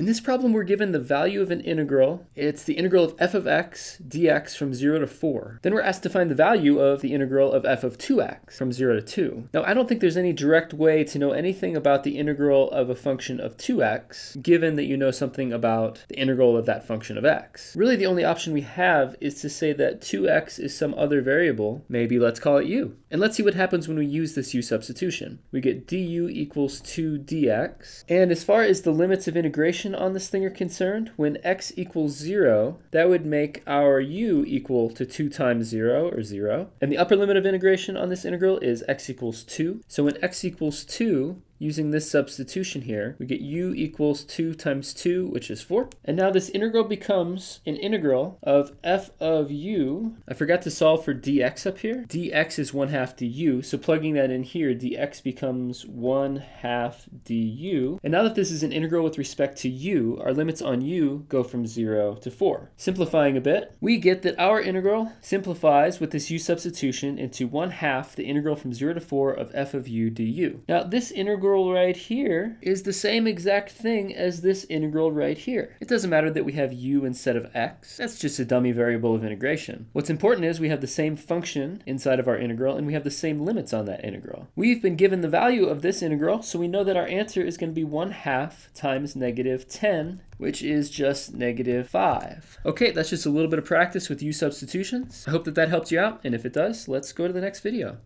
In this problem, we're given the value of an integral. It's the integral of f of x dx from 0 to 4. Then we're asked to find the value of the integral of f of 2x from 0 to 2. Now, I don't think there's any direct way to know anything about the integral of a function of 2x, given that you know something about the integral of that function of x. Really, the only option we have is to say that 2x is some other variable. Maybe let's call it u. And let's see what happens when we use this u substitution. We get du equals 2 dx. And as far as the limits of integration, on this thing are concerned, when x equals 0, that would make our u equal to 2 times 0, or 0. And the upper limit of integration on this integral is x equals 2. So when x equals 2, Using this substitution here, we get u equals 2 times 2, which is 4. And now this integral becomes an integral of f of u. I forgot to solve for dx up here. dx is 1 half du, so plugging that in here, dx becomes 1 half du. And now that this is an integral with respect to u, our limits on u go from 0 to 4. Simplifying a bit, we get that our integral simplifies with this u substitution into 1 half the integral from 0 to 4 of f of u du. Now this integral integral right here is the same exact thing as this integral right here. It doesn't matter that we have u instead of x. That's just a dummy variable of integration. What's important is we have the same function inside of our integral and we have the same limits on that integral. We've been given the value of this integral, so we know that our answer is going to be 1 half times negative 10 which is just negative 5. Okay, that's just a little bit of practice with u substitutions. I hope that that helps you out, and if it does, let's go to the next video.